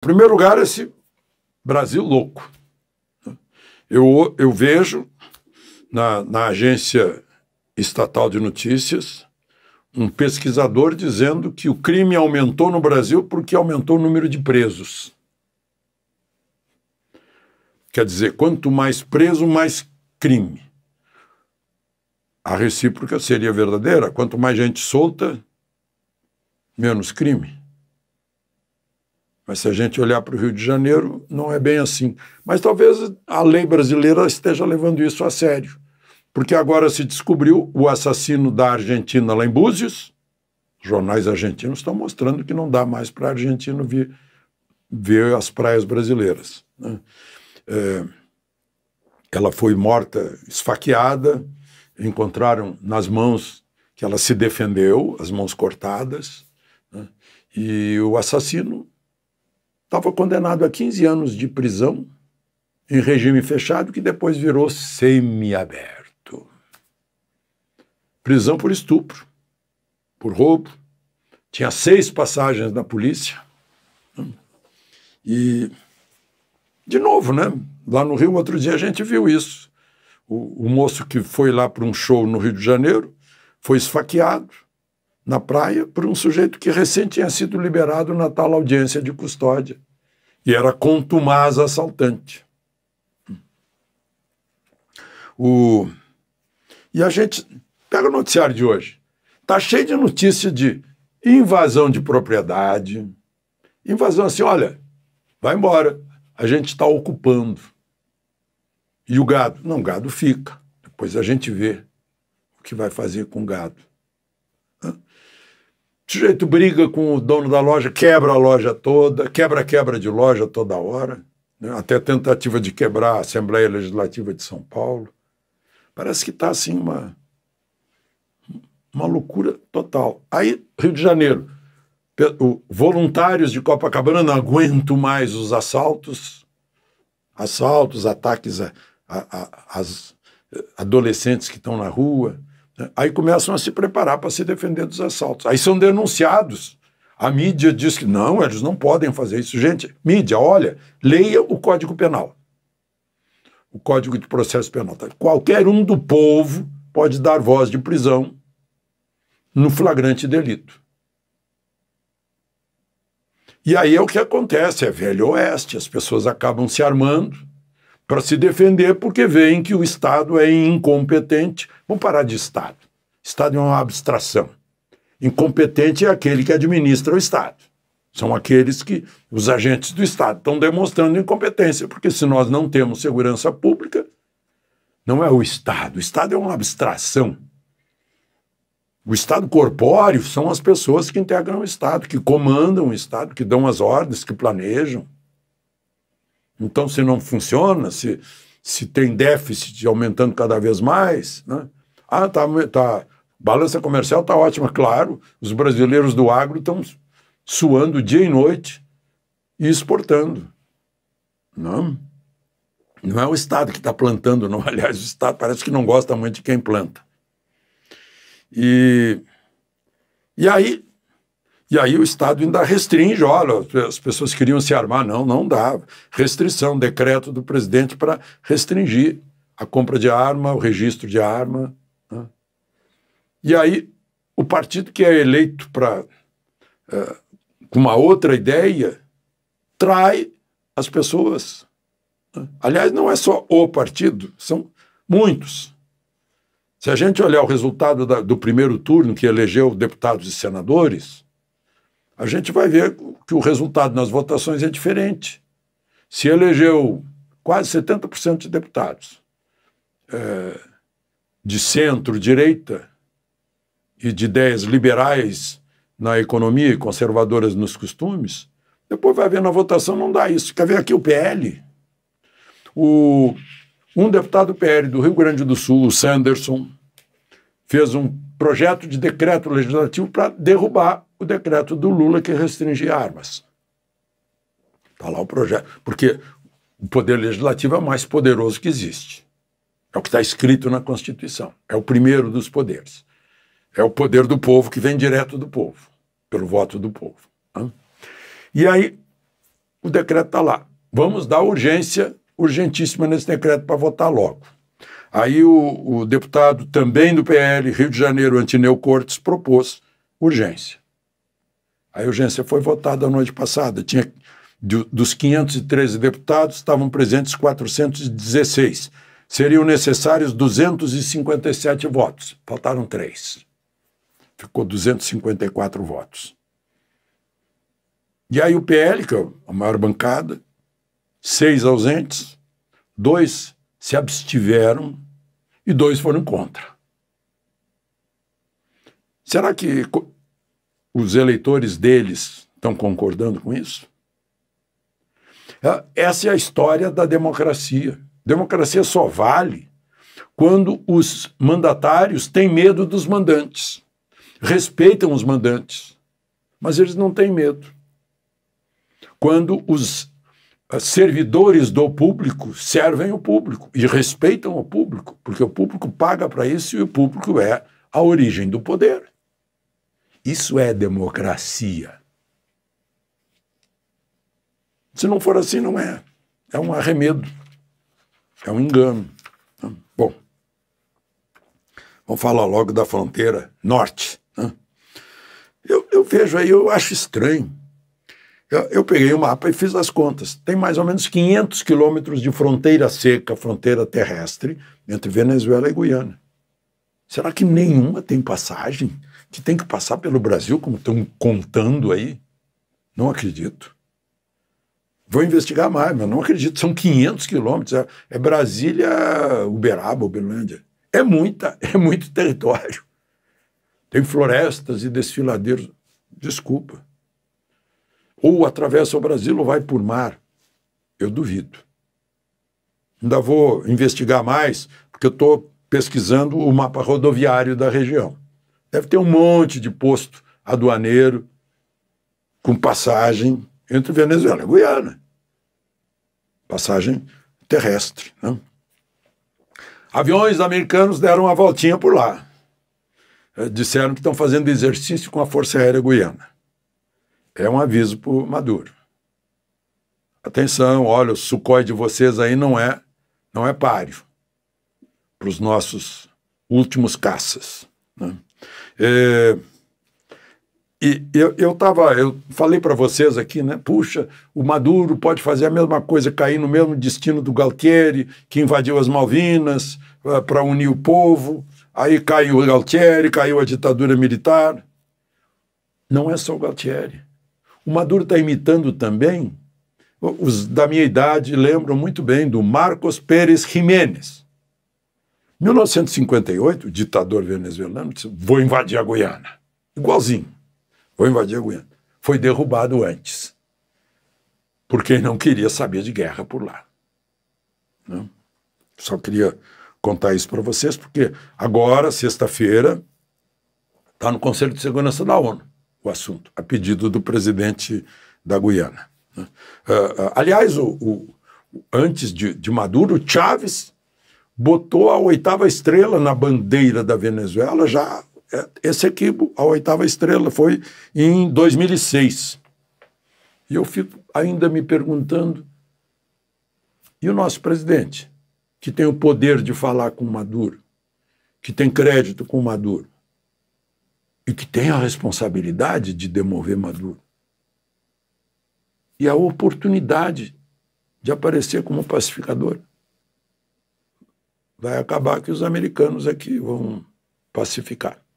primeiro lugar, esse Brasil louco. Eu, eu vejo na, na agência estatal de notícias um pesquisador dizendo que o crime aumentou no Brasil porque aumentou o número de presos. Quer dizer, quanto mais preso, mais crime. A recíproca seria verdadeira: quanto mais gente solta, menos crime. Mas se a gente olhar para o Rio de Janeiro, não é bem assim. Mas talvez a lei brasileira esteja levando isso a sério. Porque agora se descobriu o assassino da Argentina lá em Búzios. Os jornais argentinos estão mostrando que não dá mais para argentino vir, ver as praias brasileiras. Né? É, ela foi morta, esfaqueada, encontraram nas mãos que ela se defendeu, as mãos cortadas, né? e o assassino Estava condenado a 15 anos de prisão em regime fechado, que depois virou semiaberto. Prisão por estupro, por roubo. Tinha seis passagens na polícia. E, de novo, né? Lá no Rio, outro dia a gente viu isso. O, o moço que foi lá para um show no Rio de Janeiro foi esfaqueado na praia por um sujeito que recém tinha sido liberado na tal audiência de custódia e era contumaz assaltante. O... E a gente pega o noticiário de hoje. Está cheio de notícia de invasão de propriedade. Invasão assim, olha, vai embora, a gente está ocupando. E o gado? Não, o gado fica. Depois a gente vê o que vai fazer com o gado. O sujeito briga com o dono da loja, quebra a loja toda, quebra-quebra de loja toda hora, né? até tentativa de quebrar a Assembleia Legislativa de São Paulo. Parece que está assim uma, uma loucura total. Aí, Rio de Janeiro, voluntários de Copacabana não aguentam mais os assaltos, assaltos, ataques a, a, a, adolescentes que estão na rua. Né? Aí começam a se preparar para se defender dos assaltos. Aí são denunciados. A mídia diz que não, eles não podem fazer isso. Gente, mídia, olha, leia o Código Penal. O Código de Processo Penal. Tá? Qualquer um do povo pode dar voz de prisão no flagrante delito. E aí é o que acontece, é velho oeste, as pessoas acabam se armando, para se defender porque veem que o Estado é incompetente. Vamos parar de Estado. Estado é uma abstração. Incompetente é aquele que administra o Estado. São aqueles que os agentes do Estado estão demonstrando incompetência, porque se nós não temos segurança pública, não é o Estado. O Estado é uma abstração. O Estado corpóreo são as pessoas que integram o Estado, que comandam o Estado, que dão as ordens, que planejam. Então, se não funciona, se, se tem déficit aumentando cada vez mais, né? ah, tá, tá, balança comercial está ótima, claro, os brasileiros do agro estão suando dia e noite e exportando. Não, né? não é o Estado que está plantando, não. Aliás, o Estado parece que não gosta muito de quem planta. E, e aí e aí o Estado ainda restringe, olha, as pessoas queriam se armar, não, não dá. Restrição, decreto do presidente para restringir a compra de arma, o registro de arma. Né? E aí o partido que é eleito para é, eh, com uma outra ideia trai as pessoas. Né? Aliás, não é só o partido, são muitos. Se a gente olhar o resultado da, do primeiro turno que elegeu deputados e senadores, a gente vai ver que o resultado nas votações é diferente. Se elegeu quase 70% de deputados é, de centro-direita e de ideias liberais na economia e conservadoras nos costumes, depois vai ver na votação não dá isso. Quer ver aqui o PL? O, um deputado PL do Rio Grande do Sul, o Sanderson, fez um projeto de decreto legislativo para derrubar o decreto do Lula que restringe armas. Está lá o projeto. Porque o poder legislativo é o mais poderoso que existe. É o que está escrito na Constituição. É o primeiro dos poderes. É o poder do povo que vem direto do povo, pelo voto do povo. E aí, o decreto está lá. Vamos dar urgência, urgentíssima nesse decreto para votar logo. Aí o, o, deputado também do PL, Rio de Janeiro, Antineu Cortes, propôs urgência. A urgência foi votada a noite passada. Tinha, dos 513 deputados, estavam presentes 416. Seriam necessários 257 votos. Faltaram três. Ficou 254 votos. E aí o PL, que é a maior bancada, seis ausentes, dois se abstiveram e dois foram contra. Será que os eleitores deles estão concordando com isso? É, essa é a história da democracia. Democracia só vale quando os mandatários têm medo dos mandantes, respeitam os mandantes, mas eles não têm medo. Quando os ah, servidores do público servem o público e respeitam o público, porque o público paga para isso e o público é a origem do poder. Isso é democracia. Se não for assim, não é. É um arremedo, é um engano. Bom, vamos falar logo da fronteira norte. Eu, eu vejo aí, eu acho estranho. Eu, eu peguei o mapa e fiz as contas. Tem mais ou menos 500 quilômetros de fronteira seca, fronteira terrestre, entre Venezuela e Guiana. Será que nenhuma tem passagem? que tem que passar pelo Brasil, como estão contando aí. Não acredito. Vou investigar mais, mas não acredito. São 500 quilômetros. É, é Brasília, Uberaba, Uberlândia. É muita, é muito território. Tem florestas e desfiladeiros. Desculpa. Ou atravessa o Brasil ou vai por mar. Eu duvido. Ainda vou investigar mais, porque eu estou pesquisando o mapa rodoviário da região. Deve ter um monte de posto aduaneiro com passagem entre Venezuela e Guiana. Passagem terrestre. Né? Aviões americanos deram uma voltinha por lá. Eh, disseram que estão fazendo exercício com a Força Aérea Guiana. É um aviso para o Maduro. Atenção, olha, o Sukhoi de vocês aí não é, não é páreo para os nossos últimos caças. Né? É, e eu, eu tava, eu falei para vocês aqui, né? Puxa, o Maduro pode fazer a mesma coisa, cair no mesmo destino do Galtieri, que invadiu as Malvinas eh, para unir o povo. Aí caiu o Galtieri, caiu a ditadura militar. Não é só o Galtieri. O Maduro está imitando também, os da minha idade lembram muito bem do Marcos Pérez Jiménez, 1958, o ditador venezuelano disse: vou invadir a Guiana. Igualzinho, vou invadir a Guiana. Foi derrubado antes, porque não queria saber de guerra por lá. Não? Né? Só queria contar isso para vocês, porque agora, sexta-feira, está no Conselho de Segurança da ONU o assunto, a pedido do presidente da Guiana. Uh, uh, aliás, o, o, antes de, de Maduro, Chávez botou a oitava estrela na bandeira da Venezuela já é, esse equipo, a oitava estrela, foi em 2006. E eu fico ainda me perguntando, e o nosso presidente, que tem o poder de falar com Maduro, que tem crédito com Maduro, e que tem a responsabilidade de demover Maduro, e a oportunidade de aparecer como pacificador vai acabar que os americanos aqui é vão hum. pacificar.